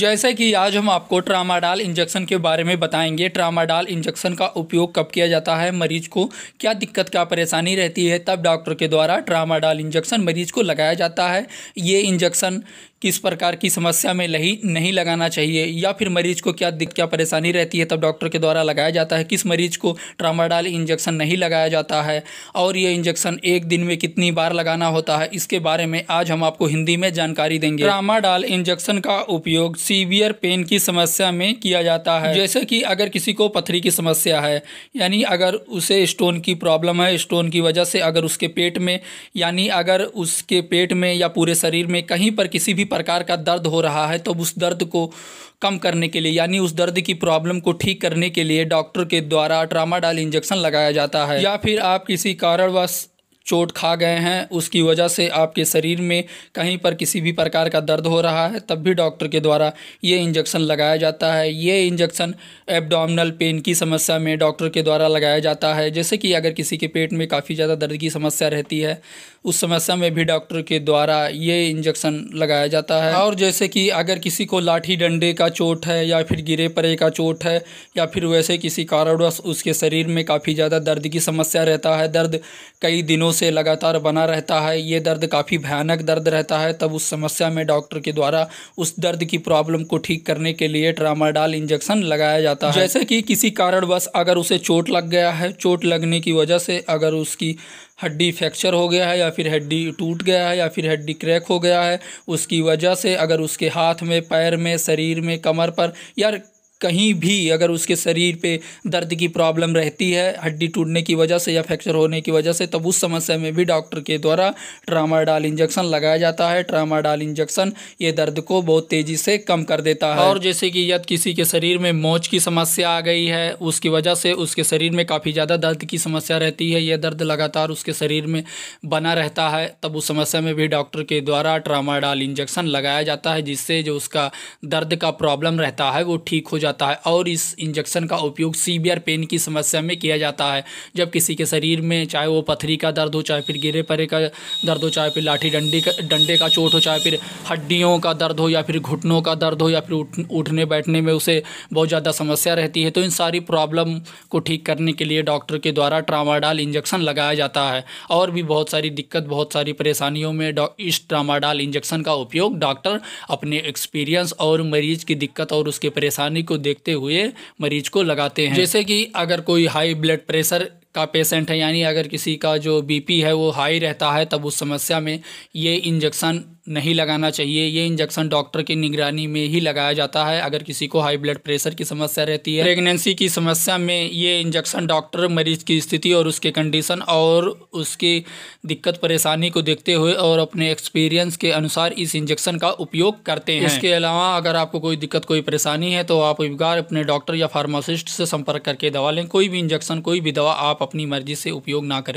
जैसे कि आज हम आपको ट्रामाडाल इंजेक्शन के बारे में बताएंगे ट्रामाडाल इंजेक्शन का उपयोग कब किया जाता है मरीज को क्या दिक्कत क्या परेशानी रहती है तब डॉक्टर के द्वारा ट्रामाडाल इंजेक्शन मरीज को लगाया जाता है ये इंजेक्शन किस प्रकार की समस्या में लही नहीं लगाना चाहिए या फिर मरीज को क्या दिक्कत क्या परेशानी रहती है तब डॉक्टर के द्वारा लगाया जाता है किस मरीज को ट्रामाडाल इंजेक्शन नहीं लगाया जाता है और ये इंजेक्शन एक दिन में कितनी बार लगाना होता है इसके बारे में आज हम आपको हिंदी में जानकारी देंगे ट्रामाडाल इंजेक्शन का उपयोग सीवियर पेन की समस्या में किया जाता है जैसे कि अगर किसी को पथरी की समस्या है यानी अगर उसे स्टोन की प्रॉब्लम है स्टोन की वजह से अगर उसके पेट में यानी अगर उसके पेट में या पूरे शरीर में कहीं पर किसी भी प्रकार का दर्द हो रहा है तो उस दर्द को कम करने के लिए यानी उस दर्द की प्रॉब्लम को ठीक करने के लिए डॉक्टर के द्वारा ट्रामाडाल इंजेक्शन लगाया जाता है या फिर आप किसी कारणवश चोट खा गए हैं उसकी वजह से आपके शरीर में कहीं पर किसी भी प्रकार का दर्द हो रहा है तब भी डॉक्टर के द्वारा ये इंजेक्शन लगाया जाता है ये इंजेक्शन एब्डोमिनल पेन की समस्या में डॉक्टर के द्वारा लगाया जाता है जैसे कि अगर किसी के पेट में काफ़ी ज़्यादा दर्द की समस्या रहती है उस समस्या में भी डॉक्टर के द्वारा ये इंजेक्शन लगाया जाता है और जैसे कि अगर किसी को लाठी डंडे का चोट है या फिर गिरे परे का चोट है या फिर वैसे किसी कारणवश उसके शरीर में काफ़ी ज़्यादा दर्द की समस्या रहता है दर्द कई दिनों से लगातार बना रहता है ये दर्द काफ़ी भयानक दर्द रहता है तब उस समस्या में डॉक्टर के द्वारा उस दर्द की प्रॉब्लम को ठीक करने के लिए ट्रामाडाल इंजेक्शन लगाया जाता है जैसे कि किसी कारणवश अगर उसे चोट लग गया है चोट लगने की वजह से अगर उसकी हड्डी फ्रैक्चर हो गया है या फिर हड्डी टूट गया है या फिर हड्डी क्रैक हो गया है उसकी वजह से अगर उसके हाथ में पैर में शरीर में कमर पर या कहीं भी अगर उसके शरीर पे दर्द की प्रॉब्लम रहती है हड्डी टूटने की वजह से या फ्रैक्चर होने की वजह से तब उस समस्या में भी डॉक्टर के द्वारा ट्रामाडाल इंजेक्शन लगाया जाता है ट्रामाडाल इंजेक्शन ये दर्द को बहुत तेज़ी से कम कर देता है और जैसे कि यद किसी के शरीर में मोच की समस्या आ गई है उसकी वजह से उसके शरीर में काफ़ी ज़्यादा दर्द की समस्या रहती है यह दर्द लगातार उसके शरीर में बना रहता है तब उस समस्या में भी डॉक्टर के द्वारा ट्रामाडाल इंजेक्शन लगाया जाता है जिससे जो उसका दर्द का प्रॉब्लम रहता है वो ठीक हो जाता जाता है और इस इंजेक्शन का उपयोग सीवियर पेन की समस्या में किया जाता है जब किसी के शरीर में चाहे वो पथरी का दर्द हो चाहे फिर गिरे परे का दर्द हो चाहे फिर लाठी डंडी का डंडे का चोट हो चाहे फिर हड्डियों का दर्द हो या फिर घुटनों का दर्द हो या फिर उठने बैठने में उसे बहुत ज़्यादा समस्या रहती है तो इन सारी प्रॉब्लम को ठीक करने के लिए डॉक्टर के द्वारा ट्रामाडाल इंजेक्शन लगाया जाता है और भी बहुत सारी दिक्कत बहुत सारी परेशानियों में इस ट्रामाडाल इंजेक्शन का उपयोग डॉक्टर अपने एक्सपीरियंस और मरीज की दिक्कत और उसके परेशानी को को देखते हुए मरीज को लगाते हैं जैसे कि अगर कोई हाई ब्लड प्रेशर का पेशेंट है यानी अगर किसी का जो बीपी है वो हाई रहता है तब उस समस्या में ये इंजेक्शन नहीं लगाना चाहिए ये इंजेक्शन डॉक्टर की निगरानी में ही लगाया जाता है अगर किसी को हाई ब्लड प्रेशर की समस्या रहती है प्रेगनेंसी की समस्या में ये इंजेक्शन डॉक्टर मरीज की स्थिति और उसके कंडीशन और उसकी दिक्कत परेशानी को देखते हुए और अपने एक्सपीरियंस के अनुसार इस इंजेक्शन का उपयोग करते हैं इसके अलावा अगर आपको कोई दिक्कत कोई परेशानी है तो आप बार अपने डॉक्टर या फार्मासिस्ट से संपर्क करके दवा लें कोई भी इंजेक्शन कोई भी दवा आप अपनी मर्जी से उपयोग ना करें